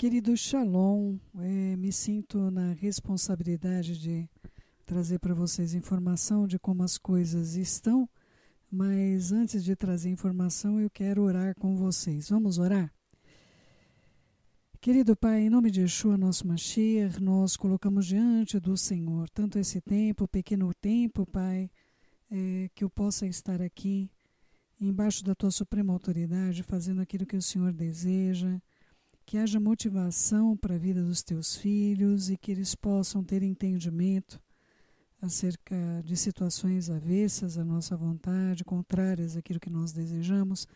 Querido Shalom, é, me sinto na responsabilidade de trazer para vocês informação de como as coisas estão, mas antes de trazer informação, eu quero orar com vocês. Vamos orar? Querido Pai, em nome de Yeshua, nosso Mashiach, nós colocamos diante do Senhor tanto esse tempo, pequeno tempo, Pai, é, que eu possa estar aqui, embaixo da Tua suprema autoridade, fazendo aquilo que o Senhor deseja, que haja motivação para a vida dos teus filhos e que eles possam ter entendimento acerca de situações avessas à nossa vontade, contrárias àquilo que nós desejamos,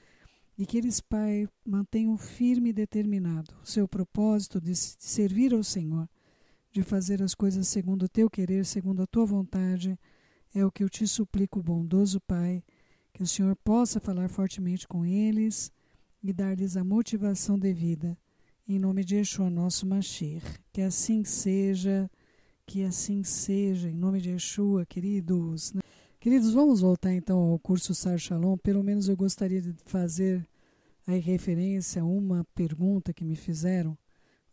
e que eles, Pai, mantenham firme e determinado o seu propósito de servir ao Senhor, de fazer as coisas segundo o teu querer, segundo a tua vontade, é o que eu te suplico, bondoso Pai, que o Senhor possa falar fortemente com eles e dar-lhes a motivação devida em nome de Yeshua, nosso Mashir, que assim seja, que assim seja, em nome de Yeshua, queridos. Né? Queridos, vamos voltar então ao curso Sar Shalom. Pelo menos eu gostaria de fazer a referência a uma pergunta que me fizeram.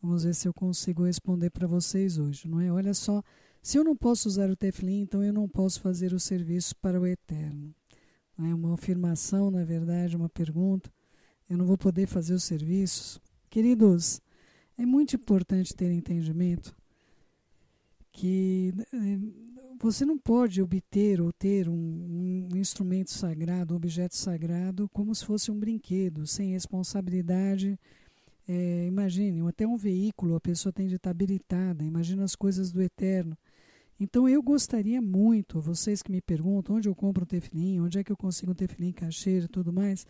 Vamos ver se eu consigo responder para vocês hoje, não é? Olha só, se eu não posso usar o Teflin, então eu não posso fazer o serviço para o Eterno. É uma afirmação, na verdade, uma pergunta. Eu não vou poder fazer os serviços Queridos, é muito importante ter entendimento que eh, você não pode obter ou ter um, um, instrumento sagrado, objeto sagrado, como se fosse um brinquedo, sem responsabilidade. É, imagine, até um veículo, a pessoa tem de estar habilitada, imagina as coisas do eterno. Então eu gostaria muito, vocês que me perguntam onde eu compro um tefilim, onde é que eu consigo um tefilim cacheiro e tudo mais,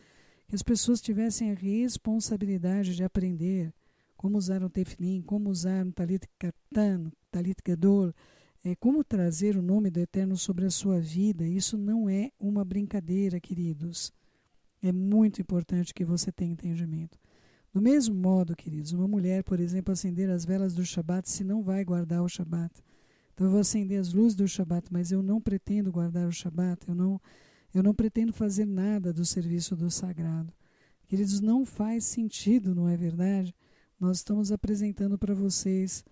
que as pessoas tivessem a responsabilidade de aprender como usar o tefilim, como usar o talit katan, talit gadol, é, como trazer o nome do Eterno sobre a sua vida. Isso não é uma brincadeira, queridos. É muito importante que você tenha entendimento. Do mesmo modo, queridos, uma mulher, por exemplo, acender as velas do Shabat se não vai guardar o Shabat. Então eu vou acender as luzes do Shabat, mas eu não pretendo guardar o Shabat, eu não eu não pretendo fazer nada do serviço do sagrado. Queridos, não faz sentido, não é verdade? Nós estamos apresentando para vocês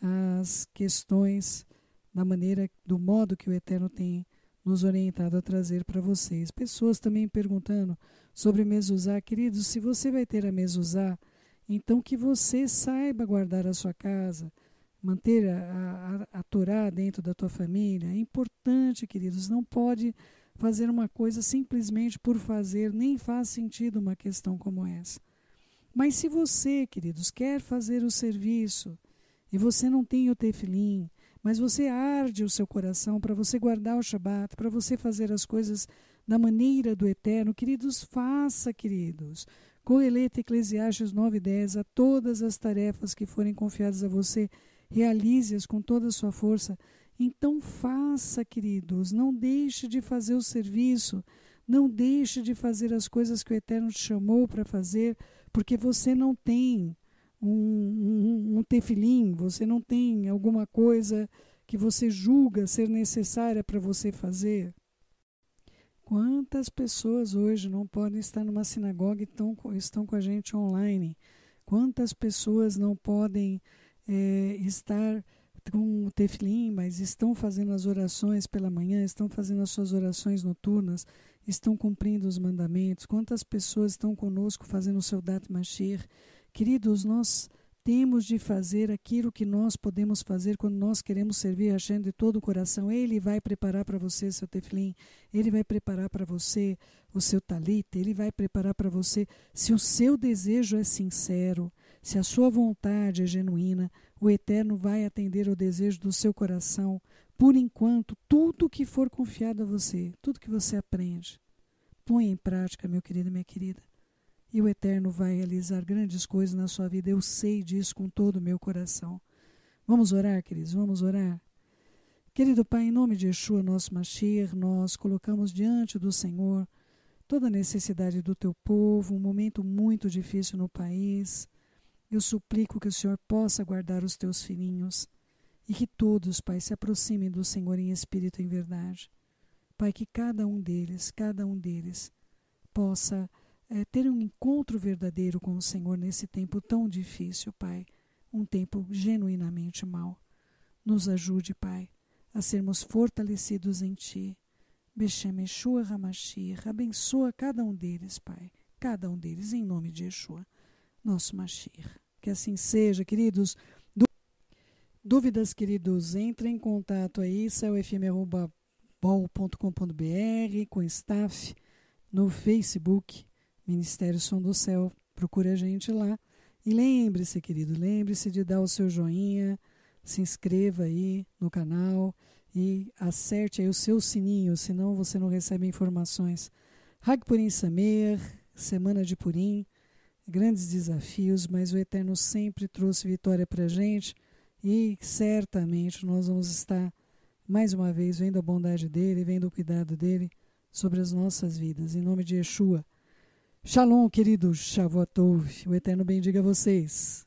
as questões da maneira, do modo que o Eterno tem nos orientado a trazer para vocês. Pessoas também perguntando sobre mesuzá, Queridos, se você vai ter a mesuzá, então que você saiba guardar a sua casa, manter a, a, a Torá dentro da tua família. É importante, queridos, não pode fazer uma coisa simplesmente por fazer, nem faz sentido uma questão como essa. Mas se você, queridos, quer fazer o serviço e você não tem o tefilim, mas você arde o seu coração para você guardar o Shabat, para você fazer as coisas da maneira do Eterno, queridos, faça, queridos. Correleta Eclesiastes 9,10, a todas as tarefas que forem confiadas a você, realize-as com toda a sua força, então faça, queridos, não deixe de fazer o serviço, não deixe de fazer as coisas que o Eterno te chamou para fazer, porque você não tem um, um, um tefilim, você não tem alguma coisa que você julga ser necessária para você fazer. Quantas pessoas hoje não podem estar numa sinagoga e estão, estão com a gente online? Quantas pessoas não podem é, estar com o tefilim, mas estão fazendo as orações pela manhã, estão fazendo as suas orações noturnas, estão cumprindo os mandamentos. Quantas pessoas estão conosco fazendo o seu dat mashir? Queridos, nós temos de fazer aquilo que nós podemos fazer quando nós queremos servir a de todo o coração. Ele vai preparar para você seu teflim, ele vai preparar para você o seu talit, ele vai preparar para você. Se o seu desejo é sincero, se a sua vontade é genuína, o Eterno vai atender ao desejo do seu coração. Por enquanto, tudo que for confiado a você, tudo que você aprende, põe em prática, meu querido e minha querida. E o Eterno vai realizar grandes coisas na sua vida. Eu sei disso com todo o meu coração. Vamos orar, queridos, vamos orar. Querido Pai, em nome de Yeshua, nosso Mashir nós colocamos diante do Senhor toda a necessidade do teu povo, um momento muito difícil no país eu suplico que o Senhor possa guardar os teus filhinhos e que todos, Pai, se aproximem do Senhor em espírito e em verdade. Pai, que cada um deles, cada um deles, possa é, ter um encontro verdadeiro com o Senhor nesse tempo tão difícil, Pai, um tempo genuinamente mau. Nos ajude, Pai, a sermos fortalecidos em Ti. Bechem Yeshua ramashir abençoa cada um deles, Pai, cada um deles, em nome de Yeshua, nosso Mashir. Que assim seja, queridos. Dúvidas, queridos, entre em contato aí, celfm.com.br, com staff, no Facebook, Ministério Som do Céu. Procure a gente lá. E lembre-se, querido, lembre-se de dar o seu joinha, se inscreva aí no canal e acerte aí o seu sininho, senão você não recebe informações. Hag Purim Samer, Semana de Purim grandes desafios, mas o Eterno sempre trouxe vitória para a gente e certamente nós vamos estar mais uma vez vendo a bondade dele, vendo o cuidado dele sobre as nossas vidas. Em nome de Yeshua. Shalom, queridos. Shavuot Tov. O Eterno bendiga vocês.